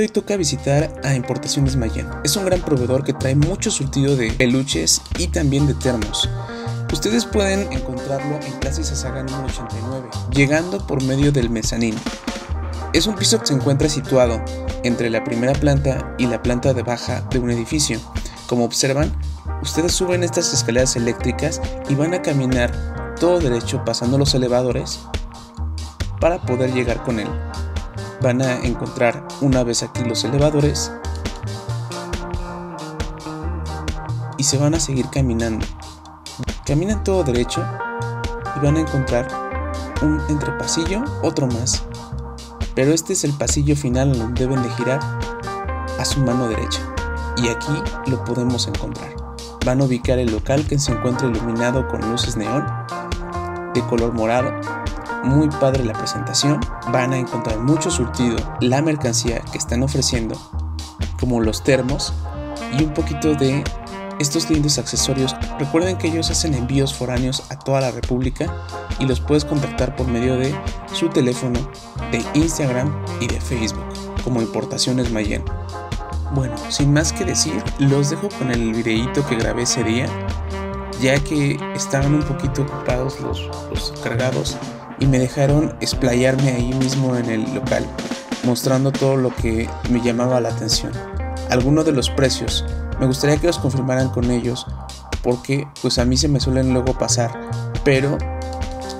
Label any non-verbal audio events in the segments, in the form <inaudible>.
hoy toca visitar a Importaciones Mayen. Es un gran proveedor que trae mucho surtido de peluches y también de termos. Ustedes pueden encontrarlo en Plaza Sasaga número 89, llegando por medio del mezanín. Es un piso que se encuentra situado entre la primera planta y la planta de baja de un edificio. Como observan, ustedes suben estas escaleras eléctricas y van a caminar todo derecho pasando los elevadores para poder llegar con él van a encontrar una vez aquí los elevadores y se van a seguir caminando. Caminan todo derecho y van a encontrar un entrepasillo, otro más, pero este es el pasillo final donde deben de girar a su mano derecha y aquí lo podemos encontrar. Van a ubicar el local que se encuentra iluminado con luces neón de color morado muy padre la presentación. Van a encontrar mucho surtido, la mercancía que están ofreciendo, como los termos y un poquito de estos lindos accesorios. Recuerden que ellos hacen envíos foráneos a toda la República y los puedes contactar por medio de su teléfono, de Instagram y de Facebook, como Importaciones Mayen. Bueno, sin más que decir, los dejo con el videíto que grabé ese día, ya que estaban un poquito ocupados los, los cargados y me dejaron explayarme ahí mismo en el local, mostrando todo lo que me llamaba la atención. Algunos de los precios, me gustaría que los confirmaran con ellos, porque pues a mí se me suelen luego pasar, pero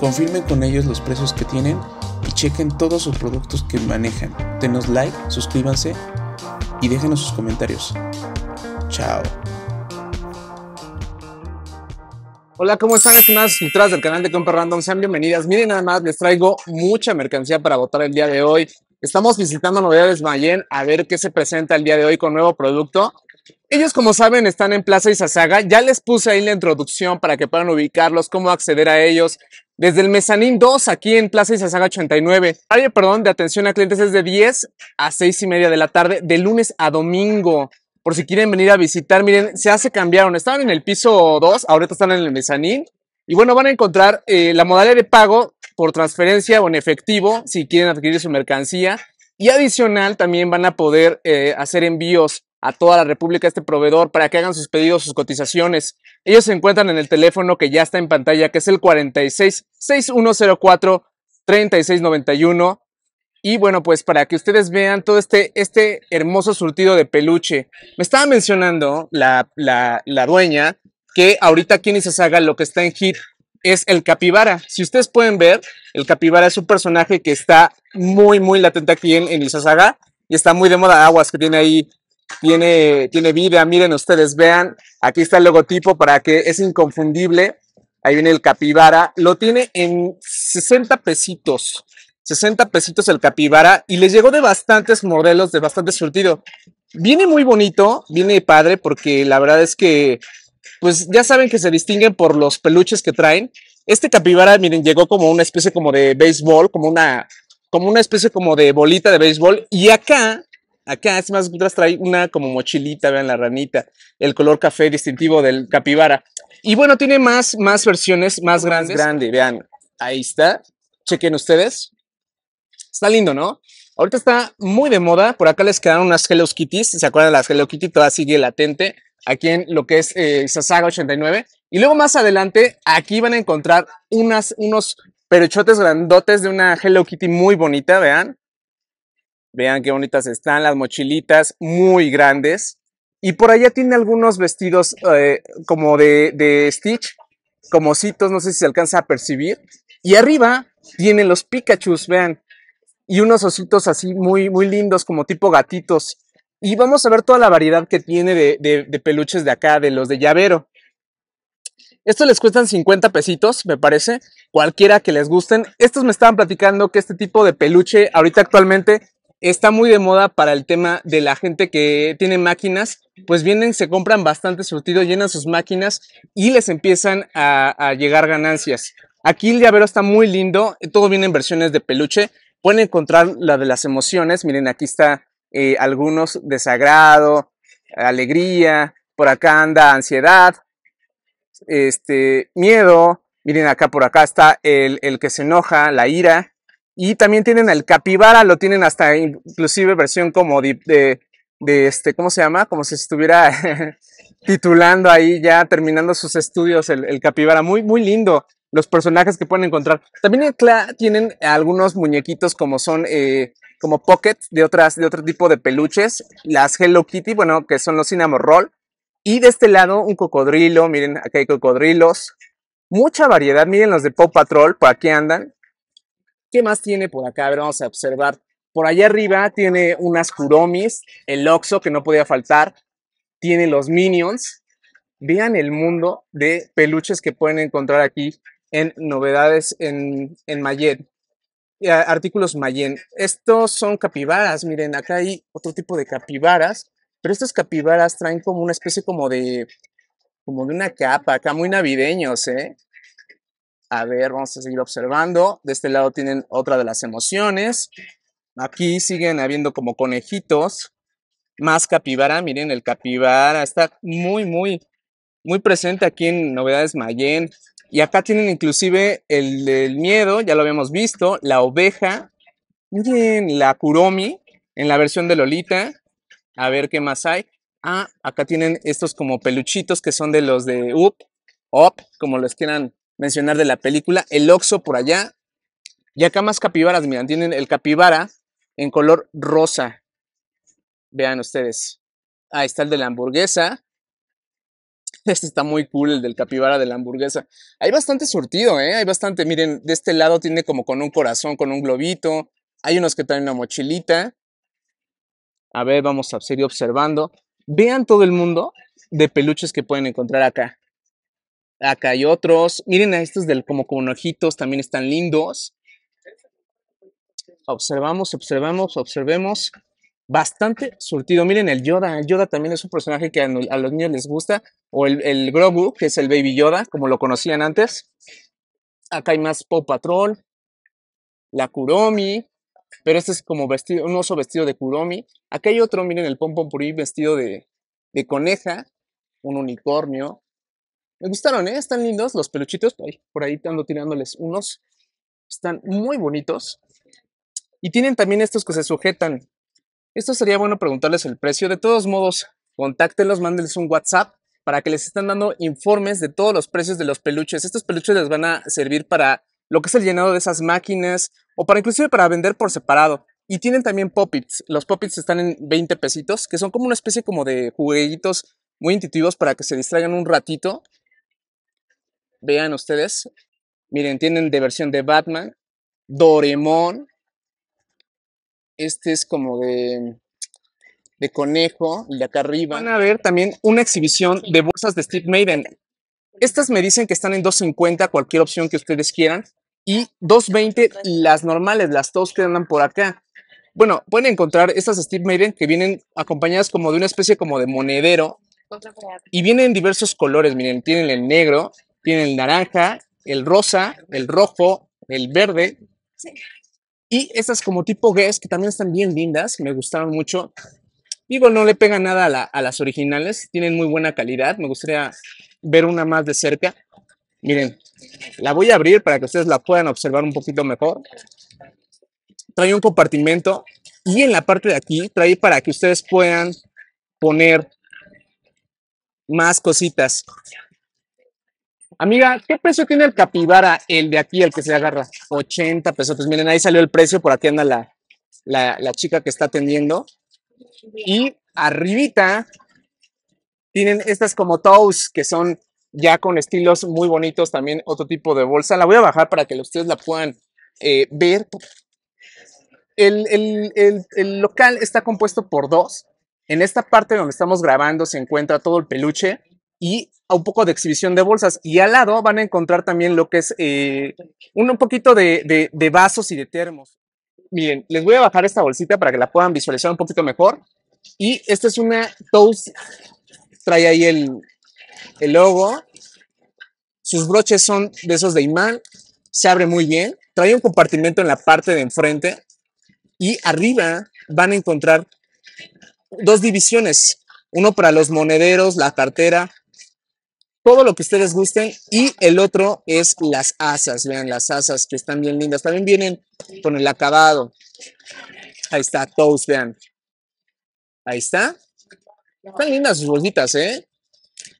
confirmen con ellos los precios que tienen y chequen todos sus productos que manejan. Denos like, suscríbanse y déjenos sus comentarios. Chao. Hola, ¿cómo están más filtras del canal de Compra Random? Sean bienvenidas. Miren, nada más les traigo mucha mercancía para votar el día de hoy. Estamos visitando Novedades Mayen a ver qué se presenta el día de hoy con nuevo producto. Ellos, como saben, están en Plaza Isazaga. Ya les puse ahí la introducción para que puedan ubicarlos, cómo acceder a ellos. Desde el mezanín 2, aquí en Plaza Isazaga 89. Área, perdón, de atención a clientes es de 10 a 6 y media de la tarde, de lunes a domingo por si quieren venir a visitar, miren, se hace cambiaron, estaban en el piso 2, ahorita están en el mezanín, y bueno, van a encontrar eh, la modalidad de pago por transferencia o en efectivo, si quieren adquirir su mercancía, y adicional también van a poder eh, hacer envíos a toda la República a este proveedor para que hagan sus pedidos, sus cotizaciones. Ellos se encuentran en el teléfono que ya está en pantalla, que es el 46 6104 3691 y bueno, pues para que ustedes vean todo este, este hermoso surtido de peluche. Me estaba mencionando la, dueña que ahorita aquí en Izazaga lo que está en hit es el capibara. Si ustedes pueden ver, el capibara es un personaje que está muy, muy latente aquí en, en y está muy de moda. Aguas que tiene ahí, tiene, tiene vida. Miren ustedes, vean, aquí está el logotipo para que es inconfundible. Ahí viene el capibara. Lo tiene en 60 pesitos. 60 pesitos el capibara y les llegó de bastantes modelos, de bastante surtido. Viene muy bonito, viene padre porque la verdad es que, pues ya saben que se distinguen por los peluches que traen. Este capibara, miren, llegó como una especie como de béisbol, como una, como una especie como de bolita de béisbol. Y acá, acá, es más, trae una como mochilita, vean la ranita, el color café distintivo del capibara. Y bueno, tiene más, más versiones, más grandes. Grande, vean, ahí está. Chequen ustedes. Está lindo, ¿no? Ahorita está muy de moda. Por acá les quedaron unas Hello Kitties. se acuerdan, de las Hello Kitty todavía sigue latente aquí en lo que es eh, Sasaga 89. Y luego más adelante, aquí van a encontrar unas, unos perechotes grandotes de una Hello Kitty muy bonita, vean. Vean qué bonitas están las mochilitas, muy grandes. Y por allá tiene algunos vestidos eh, como de, de Stitch, como citos, no sé si se alcanza a percibir. Y arriba tiene los Pikachu, vean, y unos ositos así muy, muy lindos, como tipo gatitos. Y vamos a ver toda la variedad que tiene de, peluches de acá, de los de llavero. Estos les cuestan 50 pesitos, me parece, cualquiera que les gusten. Estos me estaban platicando que este tipo de peluche ahorita actualmente está muy de moda para el tema de la gente que tiene máquinas, pues vienen, se compran bastante surtido, llenan sus máquinas y les empiezan a, a llegar ganancias. Aquí el llavero está muy lindo, todo viene en versiones de peluche. Pueden encontrar la de las emociones. Miren, aquí está eh, algunos desagrado, alegría, por acá anda ansiedad, este, miedo. Miren, acá por acá está el, que se enoja, la ira. Y también tienen el capibara, lo tienen hasta inclusive versión como de, de, este, ¿cómo se llama? Como si estuviera <laughs> titulando ahí ya, terminando sus estudios, el, el capibara. Muy, muy lindo los personajes que pueden encontrar. También tienen algunos muñequitos como son eh, como Pocket de otras de otro tipo de peluches, las Hello Kitty, bueno, que son los Cinnamon Roll y de este lado un cocodrilo, miren, acá hay cocodrilos. Mucha variedad, miren los de pop Patrol, por aquí andan. ¿Qué más tiene por acá? ver, vamos a observar. Por allá arriba tiene unas Kuromis, el Oxo que no podía faltar, tiene los Minions. Vean el mundo de peluches que pueden encontrar aquí en novedades en, en Mayen, artículos Mayen. Estos son capibaras, miren, acá hay otro tipo de capibaras, pero estas capibaras traen como una especie como de, como de una capa, acá muy navideños, ¿eh? A ver, vamos a seguir observando. De este lado tienen otra de las emociones. Aquí siguen habiendo como conejitos. Más capibara, miren, el capibara está muy, muy, muy presente aquí en Novedades Mayen. Y acá tienen inclusive el del miedo, ya lo habíamos visto, la oveja. Miren, la Kuromi en la versión de Lolita. A ver qué más hay. Ah, acá tienen estos como peluchitos que son de los de Up, Up, como los quieran mencionar de la película. El Oxo por allá. Y acá más capibaras, miren, tienen el capibara en color rosa. Vean ustedes. Ahí está el de la hamburguesa. <laughs> Este está muy cool, el del capibara de la hamburguesa. Hay bastante surtido, ¿eh? Hay bastante. Miren, de este lado tiene como con un corazón, con un globito. Hay unos que traen una mochilita. A ver, vamos a seguir observando. Vean todo el mundo de peluches que pueden encontrar acá. Acá hay otros. Miren a estos del, como con ojitos, también están lindos. Observamos, observamos, observemos bastante surtido. Miren el Yoda, el Yoda también es un personaje que a, los niños les gusta, o el, el, Grogu, que es el Baby Yoda, como lo conocían antes. Acá hay más Pop Patrol, la Kuromi, pero este es como vestido, un oso vestido de Kuromi. Acá hay otro, miren el Pom Pom Puri vestido de, coneja, un unicornio. Me gustaron, ¿eh? Están lindos los peluchitos, por ahí, por ahí ando tirándoles unos. Están muy bonitos. Y tienen también estos que se sujetan esto sería bueno preguntarles el precio. De todos modos, contáctenlos, mándenles un WhatsApp para que les estén dando informes de todos los precios de los peluches. Estos peluches les van a servir para lo que es el llenado de esas máquinas o para inclusive para vender por separado. Y tienen también poppits Los poppits están en 20 pesitos, que son como una especie como de juguetitos muy intuitivos para que se distraigan un ratito. Vean ustedes. Miren, tienen de versión de Batman, Doremon, este es como de, de conejo, de acá arriba. Van a ver también una exhibición de bolsas de Steve Maiden. Estas me dicen que están en 250, cualquier opción que ustedes quieran, y 220 las normales, las dos que andan por acá. Bueno, pueden encontrar estas Steve Maiden que vienen acompañadas como de una especie como de monedero y vienen en diversos colores, miren, tienen el negro, tienen el naranja, el rosa, el rojo, el verde. Sí. Y estas como tipo Guess, que también están bien lindas, me gustaron mucho. Digo, no le pega nada a, a, las originales, tienen muy buena calidad. Me gustaría ver una más de cerca. Miren, la voy a abrir para que ustedes la puedan observar un poquito mejor. Trae un compartimento y en la parte de aquí trae para que ustedes puedan poner más cositas. Amiga, ¿qué precio tiene el capibara, el de aquí, el que se agarra? 80 pesos. Pues miren, ahí salió el precio, por aquí anda la, chica que está atendiendo. Y arribita tienen estas como toes, que son ya con estilos muy bonitos, también otro tipo de bolsa. La voy a bajar para que ustedes la puedan eh, ver. el, local está compuesto por dos. En esta parte donde estamos grabando se encuentra todo el peluche y un poco de exhibición de bolsas. Y al lado van a encontrar también lo que es eh, un, poquito de, vasos y de termos. Miren, les voy a bajar esta bolsita para que la puedan visualizar un poquito mejor. Y esta es una Toast, trae ahí el, el logo. Sus broches son de esos de imán, se abre muy bien. Trae un compartimento en la parte de enfrente y arriba van a encontrar dos divisiones, uno para los monederos, la cartera todo lo que ustedes gusten. Y el otro es las asas. Vean las asas que están bien lindas. También vienen con el acabado. Ahí está, toast, vean. Ahí está. Están lindas sus bolsitas, ¿eh?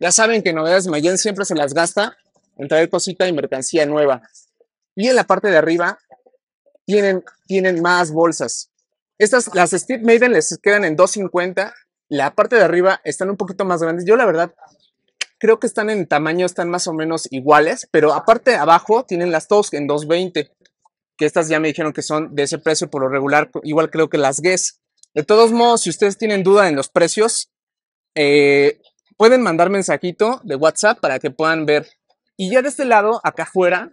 Ya saben que Novedades Mayen siempre se las gasta en traer cosita y mercancía nueva. Y en la parte de arriba tienen, tienen más bolsas. Estas, las Steve Maiden les quedan en 250 la parte de arriba están un poquito más grandes. Yo la verdad creo que están en tamaño, están más o menos iguales, pero aparte abajo tienen las Tosk en 220, que estas ya me dijeron que son de ese precio por lo regular, igual creo que las Guess. De todos modos, si ustedes tienen duda en los precios, eh, pueden mandar mensajito de WhatsApp para que puedan ver. Y ya de este lado, acá afuera,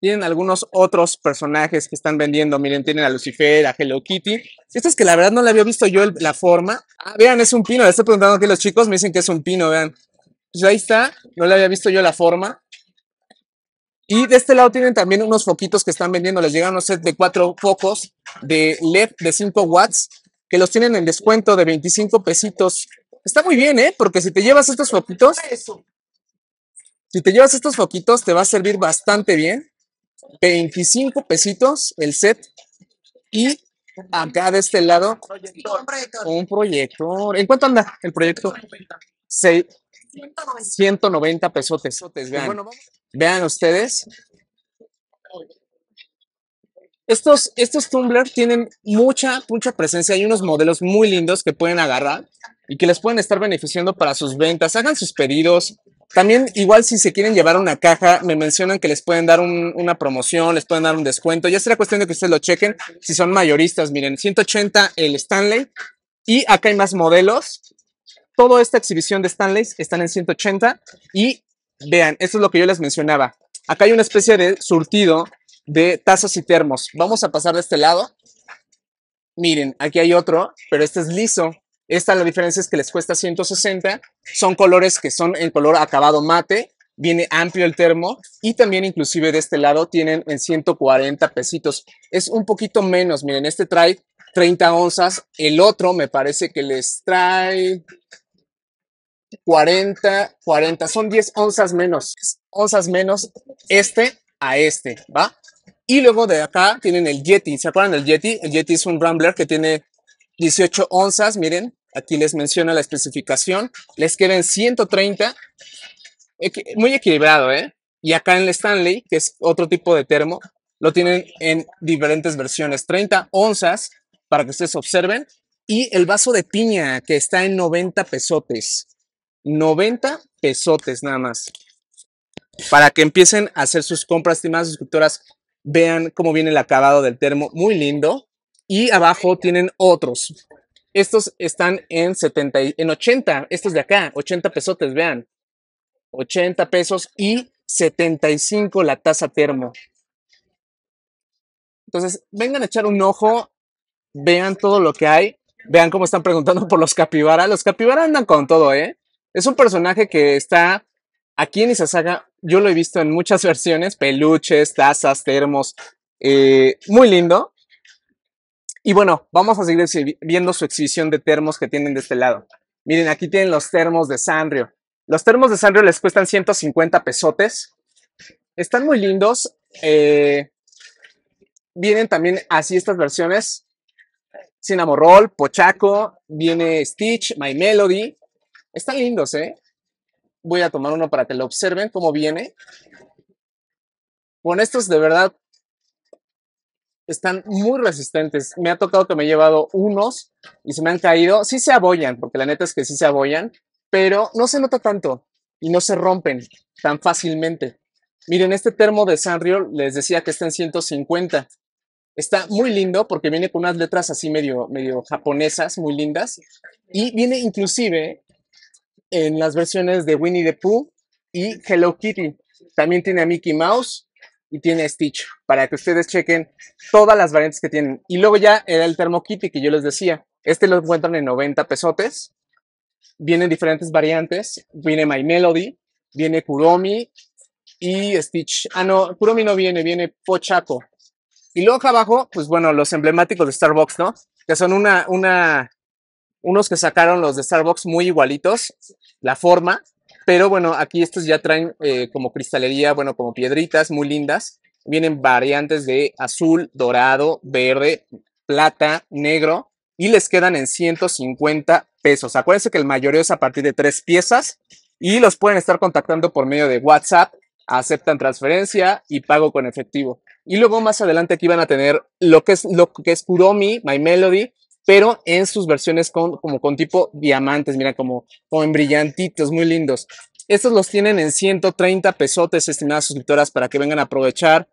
tienen algunos otros personajes que están vendiendo. Miren, tienen a Lucifer, a Hello Kitty. Esto es que la verdad no le había visto yo la forma. Ah, vean, es un pino. Les estoy preguntando aquí los chicos, me dicen que es un pino, vean. Pues ahí está, no le había visto yo la forma. Y de este lado tienen también unos foquitos que están vendiendo. Les llegan un set de cuatro focos de LED de 5 watts que los tienen en descuento de 25 pesitos. Está muy bien, ¿eh? Porque si te llevas estos foquitos, si te llevas estos foquitos, te va a servir bastante bien 25 pesitos el set y acá de este lado un proyector. ¿En cuánto anda el proyecto? 190. pesotes. Vean. vean ustedes. Estos, estos Tumblr tienen mucha, mucha presencia. Hay unos modelos muy lindos que pueden agarrar y que les pueden estar beneficiando para sus ventas. Hagan sus pedidos, también, igual si se quieren llevar una caja, me mencionan que les pueden dar una promoción, les pueden dar un descuento. Ya será cuestión de que ustedes lo chequen. Si son mayoristas, miren, 180 el Stanley. Y acá hay más modelos. Toda esta exhibición de Stanley están en 180. Y vean, esto es lo que yo les mencionaba. Acá hay una especie de surtido de tazos y termos. Vamos a pasar de este lado. Miren, aquí hay otro, pero este es liso. Esta la diferencia es que les cuesta 160. Son colores que son en color acabado mate. Viene amplio el termo y también inclusive de este lado tienen en 140 pesitos. Es un poquito menos. Miren, este trae 30 onzas. El otro me parece que les trae 40, 40. Son 10 onzas menos. Onzas menos este a este, ¿va? Y luego de acá tienen el Yeti. ¿Se acuerdan del Yeti? El Yeti es un Rambler que tiene 18 onzas, miren aquí les menciona la especificación, les quedan 130, muy equilibrado, ¿eh? Y acá en el Stanley, que es otro tipo de termo, lo tienen en diferentes versiones, 30 onzas, para que ustedes observen, y el vaso de piña, que está en 90 pesotes, 90 pesotes nada más, para que empiecen a hacer sus compras, estimadas suscriptoras, vean cómo viene el acabado del termo, muy lindo, y abajo tienen otros, estos están en, 70, en 80, estos de acá, 80 pesotes, vean. 80 pesos y 75 la taza termo. Entonces, vengan a echar un ojo, vean todo lo que hay, vean cómo están preguntando por los capibara. Los capibara andan con todo, ¿eh? Es un personaje que está aquí en Isasaga, yo lo he visto en muchas <laughs> versiones, peluches, tazas, termos, eh, muy lindo. Y bueno, vamos a seguir viendo su exhibición de termos que tienen de este lado. Miren, aquí tienen los termos de Sanrio. Los termos de Sanrio les cuestan 150 pesotes. Están muy lindos. Eh, vienen también así estas versiones. Cinnamoroll, Pochaco, viene Stitch, My Melody. Están lindos, ¿eh? Voy a tomar uno para que lo observen cómo viene. Con estos de verdad están muy resistentes. Me ha tocado que me he llevado unos y se me han caído. Sí se abollan, porque la neta es que sí se abollan, pero no se nota tanto y no se rompen tan fácilmente. Miren, este termo de Sanrio les decía que está en 150. Está muy lindo porque viene con unas letras así medio, medio japonesas, muy lindas. Y viene inclusive en las versiones de Winnie the Pooh y Hello Kitty. También tiene a Mickey Mouse y tiene Stitch, para que ustedes chequen todas las variantes que tienen. Y luego ya era el Kitty que yo les decía. Este lo encuentran en 90 pesotes. Vienen diferentes variantes. Viene My Melody, viene Kuromi y Stitch. Ah, no, Kuromi no viene, viene Pochaco. Y luego acá abajo, pues bueno, los emblemáticos de Starbucks, ¿no? Que son una, una, unos que sacaron los de Starbucks muy igualitos, la forma, pero bueno, aquí estos ya traen eh, como cristalería, bueno, como piedritas muy lindas. Vienen variantes de azul, dorado, verde, plata, negro y les quedan en 150 pesos. Acuérdense que el mayoreo es a partir de tres piezas y los pueden estar contactando por medio de WhatsApp. Aceptan transferencia y pago con efectivo. Y luego más adelante aquí van a tener lo que es, lo que es Kuromi, My Melody, pero en sus versiones con, como con tipo diamantes, mira, como, en brillantitos, muy lindos. Estos los tienen en 130 pesotes, estimadas suscriptoras, para que vengan a aprovechar,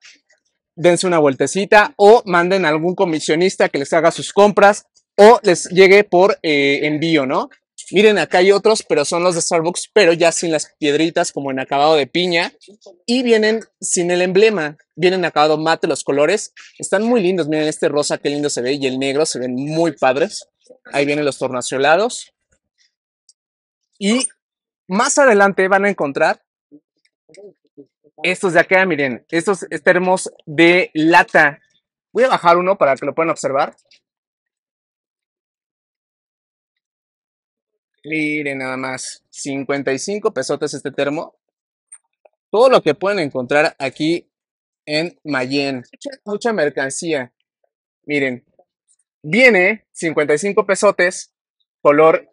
dense una vueltecita o manden a algún comisionista que les haga sus compras o les llegue por eh, envío, ¿no? Miren, acá hay otros, pero son los de Starbucks, pero ya sin las piedritas, como en acabado de piña. Y vienen sin el emblema, vienen acabado mate los colores. Están muy lindos, miren este rosa, qué lindo se ve, y el negro se ven muy padres. Ahí vienen los tornaciolados. Y más adelante van a encontrar estos de acá, miren, estos termos este de lata. Voy a bajar uno para que lo puedan observar. Miren nada más, 55 pesotes este termo. Todo lo que pueden encontrar aquí en Mayen. Mucha, mercancía. Miren, viene 55 pesotes, color,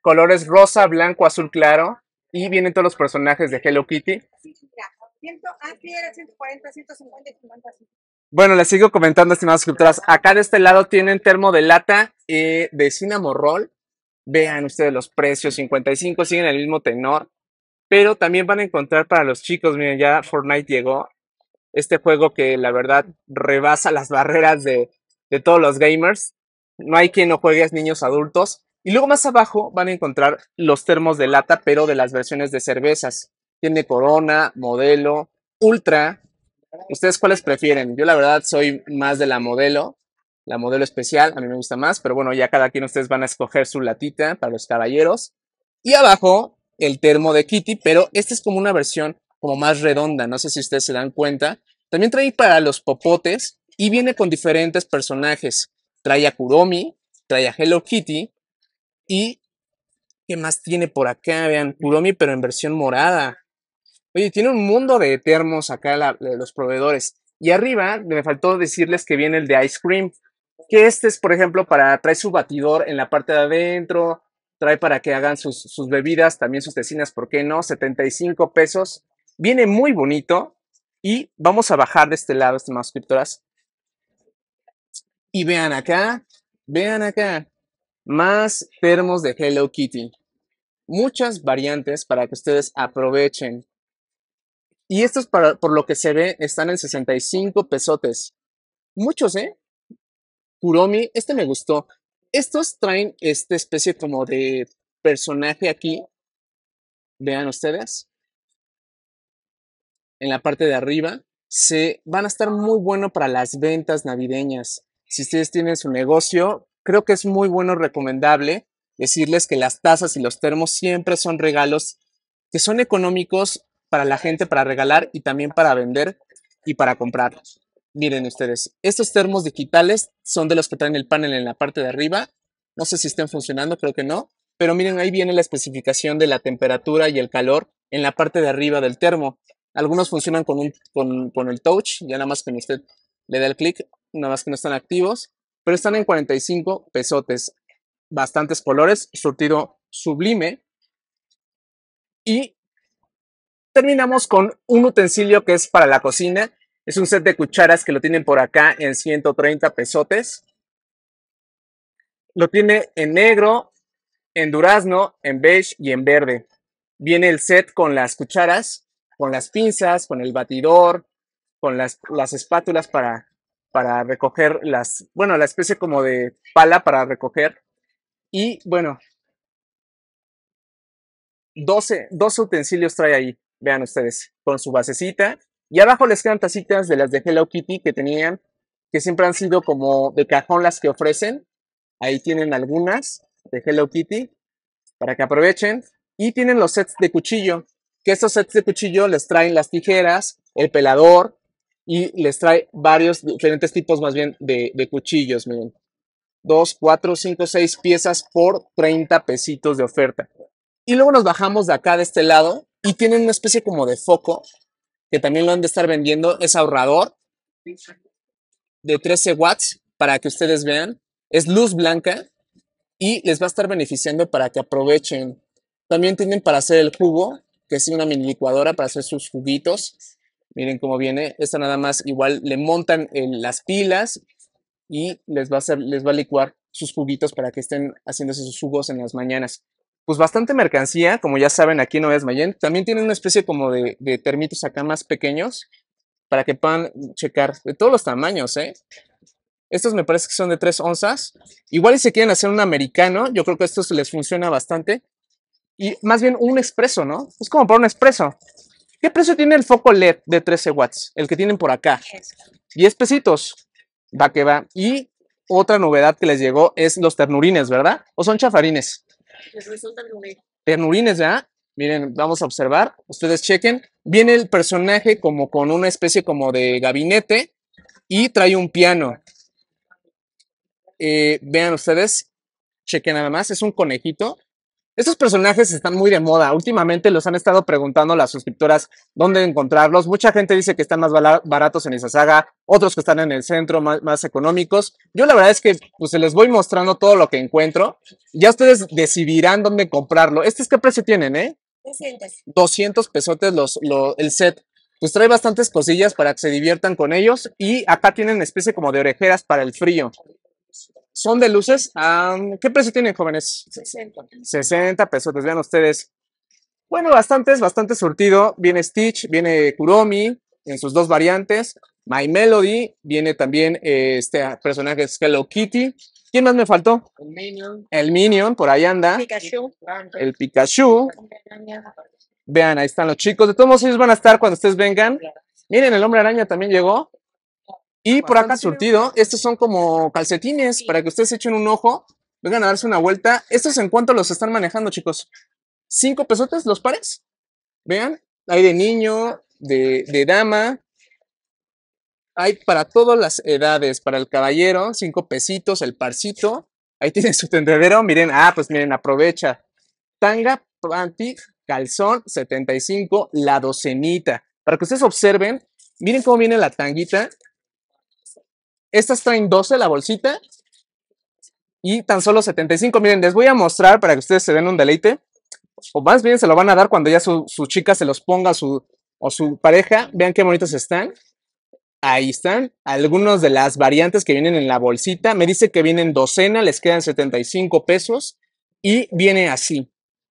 colores rosa, blanco, azul claro. Y vienen todos los personajes de Hello Kitty. Bueno, les sigo comentando, estimadas esculturas. Acá de este lado tienen termo de lata eh, de cinnamon vean ustedes los precios, 55 siguen el mismo tenor, pero también van a encontrar para los chicos, miren, ya Fortnite llegó, este juego que la verdad rebasa las barreras de, de todos los gamers, no hay quien no juegue a niños adultos, y luego más abajo van a encontrar los termos de lata, pero de las versiones de cervezas, tiene Corona, Modelo, Ultra, ¿ustedes cuáles prefieren? Yo la verdad soy más de la Modelo, la modelo especial, a mí me gusta más, pero bueno, ya cada quien ustedes van a escoger su latita para los caballeros. Y abajo el termo de Kitty, pero esta es como una versión como más redonda, no sé si ustedes se dan cuenta. También trae para los popotes y viene con diferentes personajes. Trae a Kuromi, trae a Hello Kitty y ¿qué más tiene por acá? Vean, Kuromi pero en versión morada. Oye, tiene un mundo de termos acá de los proveedores. Y arriba me faltó decirles que viene el de Ice Cream, que este es, por ejemplo, para trae su batidor en la parte de adentro, trae para que hagan sus, bebidas, también sus tecinas, ¿por qué no? 75 pesos. Viene muy bonito y vamos a bajar de este lado, más suscriptoras. Y vean acá, vean acá, más termos de Hello Kitty. Muchas variantes para que ustedes aprovechen. Y estos, para, por lo que se ve, están en 65 pesotes. Muchos, ¿eh? Kuromi, este me gustó. Estos traen esta especie como de personaje aquí. Vean ustedes. En la parte de arriba. Se van a estar muy buenos para las ventas navideñas. Si ustedes tienen su negocio, creo que es muy bueno recomendable decirles que las tazas y los termos siempre son regalos que son económicos para la gente para regalar y también para vender y para comprarlos. Miren ustedes, estos termos digitales son de los que traen el panel en la parte de arriba. No sé si estén funcionando, creo que no. Pero miren, ahí viene la especificación de la temperatura y el calor en la parte de arriba del termo. Algunos funcionan con, con, el touch, ya nada más que usted le da el clic, nada más que no están activos. Pero están en 45 pesotes, bastantes colores, surtido sublime. Y terminamos con un utensilio que es para la cocina es un set de cucharas que lo tienen por acá en 130 pesotes. Lo tiene en negro, en durazno, en beige y en verde. Viene el set con las cucharas, con las pinzas, con el batidor, con las, espátulas para, para recoger las, bueno, la especie como de pala para recoger. Y bueno, 12, 12 utensilios trae ahí, vean ustedes, con su basecita, y abajo les quedan tacitas de las de Hello Kitty que tenían, que siempre han sido como de cajón las que ofrecen. Ahí tienen algunas de Hello Kitty para que aprovechen. Y tienen los sets de cuchillo, que estos sets de cuchillo les traen las tijeras, el pelador y les trae varios diferentes tipos más bien de, cuchillos. Miren, 2, 4, 5, 6 piezas por 30 pesitos de oferta. Y luego nos bajamos de acá de este lado y tienen una especie como de foco que también lo han de estar vendiendo, es ahorrador de 13 watts para que ustedes vean, es luz blanca y les va a estar beneficiando para que aprovechen. También tienen para hacer el jugo, que es una mini licuadora para hacer sus juguitos. Miren cómo viene, esta nada más igual le montan en las pilas y les va a hacer, les va a licuar sus juguitos para que estén haciéndose sus jugos en las mañanas pues bastante mercancía, como ya saben aquí no es Mayen. También tienen una especie como de, de, termitos acá más pequeños para que puedan checar de todos los tamaños, ¿eh? Estos me parece que son de 3 onzas. Igual si se quieren hacer un americano, yo creo que estos les funciona bastante. Y más bien un expreso, ¿no? Es como para un expreso. ¿Qué precio tiene el foco LED de 13 watts? El que tienen por acá. 10 pesitos. Va que va. Y otra novedad que les llegó es los ternurines, ¿verdad? ¿O son chafarines? ternurines. Miren, vamos a observar. Ustedes chequen. Viene el personaje como con una especie como de gabinete y trae un piano. Eh, vean ustedes, chequen nada más, es un conejito estos personajes están muy de moda. Últimamente los han estado preguntando las suscriptoras dónde encontrarlos. Mucha gente dice que están más baratos en esa saga, otros que están en el centro, más, económicos. Yo la verdad es que pues, se les voy mostrando todo lo que encuentro. Ya ustedes decidirán dónde comprarlo. ¿Este es qué precio tienen, eh? 200. 200 pesotes los, el set. Pues trae bastantes cosillas para que se diviertan con ellos. Y acá tienen especie como de orejeras para el frío. Son de luces. ¿Qué precio tienen, jóvenes? 60. 60 pesos, vean ustedes. Bueno, bastante, bastante surtido. Viene Stitch, viene Kuromi en sus dos variantes. My Melody, viene también eh, este ah, personaje es Hello Kitty. ¿Quién más me faltó? El Minion. El Minion, por ahí anda. Pikachu. El Pikachu. Vean, ahí están los chicos. De todos modos, ellos van a estar cuando ustedes vengan. Miren, el hombre araña también llegó. Y por acá surtido, estos son como calcetines para que ustedes echen un ojo, vengan a darse una vuelta. ¿Estos en cuánto los están manejando, chicos? ¿Cinco pesotes los pares? Vean, hay de niño, de, dama, hay para todas las edades, para el caballero, cinco pesitos, el parcito. Ahí tienen su tendedero, miren, ah, pues miren, aprovecha. Tanga, panty, calzón, 75, la docenita. Para que ustedes observen, miren cómo viene la tanguita, estas traen 12 la bolsita y tan solo 75. Miren, les voy a mostrar para que ustedes se den un deleite. O más bien se lo van a dar cuando ya su, chica se los ponga su, o su pareja. Vean qué bonitos están. Ahí están algunos de las variantes que vienen en la bolsita. Me dice que vienen docena, les quedan 75 pesos y viene así.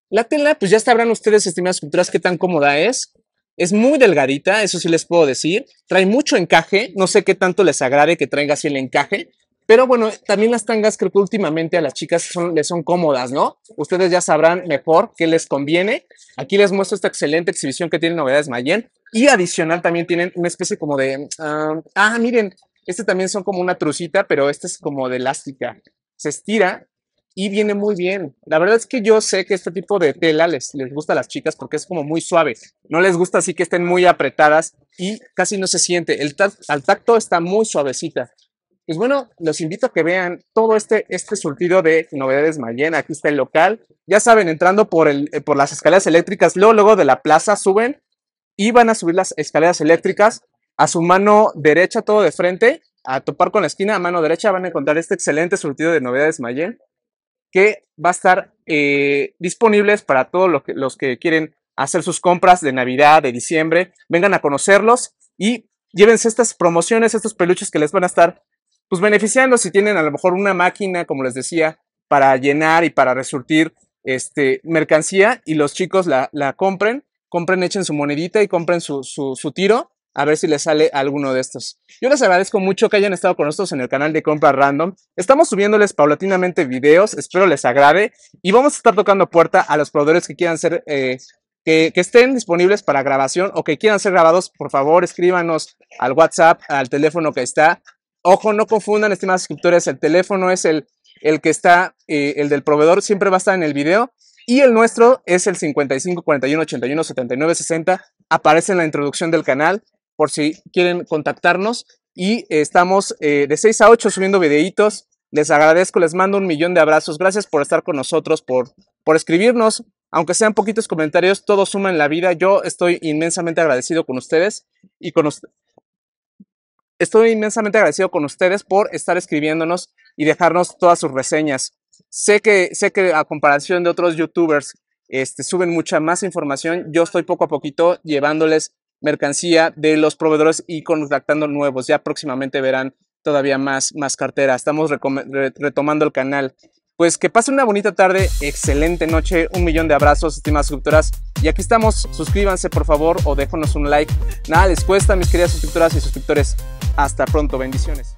La tela, pues ya sabrán ustedes, estimadas culturas, qué tan cómoda es. Es muy delgadita, eso sí les puedo decir. Trae mucho encaje, no sé qué tanto les agrade que traiga así el encaje, pero bueno, también las tangas creo que últimamente a las chicas les son cómodas, ¿no? Ustedes ya sabrán mejor qué les conviene. Aquí les muestro esta excelente exhibición que tiene Novedades Mayen y adicional también tienen una especie como de... ah, ah miren, este también son como una trucita, pero este es como de elástica. Se estira y viene muy bien. La verdad es que yo sé que este tipo de tela les, les gusta a las chicas porque es como muy suave. No les gusta así que estén muy apretadas y casi no se siente. El al tacto está muy suavecita. Pues bueno, los invito a que vean todo este, este surtido de novedades Mayen, Aquí está el local. Ya saben, entrando por, eh, por las escaleras eléctricas, luego, luego de la plaza suben y van a subir las escaleras eléctricas a su mano derecha, todo de frente, a topar con la esquina, a mano derecha van a encontrar este excelente surtido de novedades Mayen que va a estar disponible eh, disponibles para todos que, los que quieren hacer sus compras de Navidad, de diciembre. Vengan a conocerlos y llévense estas promociones, estos peluches que les van a estar pues beneficiando si tienen a lo mejor una máquina, como les decía, para llenar y para resurtir este, mercancía y los chicos la, compren, compren, echen su monedita y compren su tiro a ver si les sale alguno de estos. Yo les agradezco mucho que hayan estado con nosotros en el canal de Compra Random. Estamos subiéndoles paulatinamente videos, espero les agrade. Y vamos a estar tocando puerta a los proveedores que quieran ser, eh, que, estén disponibles para grabación o que quieran ser grabados. Por favor, escríbanos al WhatsApp, al teléfono que está. Ojo, no confundan, estimados suscriptores, el teléfono es el, el que está, eh, el del proveedor siempre va a estar en el video. Y el nuestro es el 55 41 Aparece en la introducción del canal por si quieren contactarnos. Y eh, estamos eh, de 6 a 8 subiendo videitos. Les agradezco, les mando un millón de abrazos. Gracias por estar con nosotros, por, por escribirnos. Aunque sean poquitos comentarios, todo suma en la vida. Yo estoy inmensamente agradecido con ustedes y con ustedes. Estoy inmensamente agradecido con ustedes por estar escribiéndonos y dejarnos todas sus reseñas. Sé que, sé que a comparación de otros youtubers este, suben mucha más información, yo estoy poco a poquito llevándoles mercancía de los proveedores y contactando nuevos. Ya próximamente verán todavía más, más cartera. Estamos retomando el canal. Pues que pasen una bonita tarde, excelente noche, un millón de abrazos, estimadas suscriptoras. Y aquí estamos, suscríbanse por favor o déjanos un like. Nada les cuesta, mis queridas suscriptoras y suscriptores. Hasta pronto, bendiciones.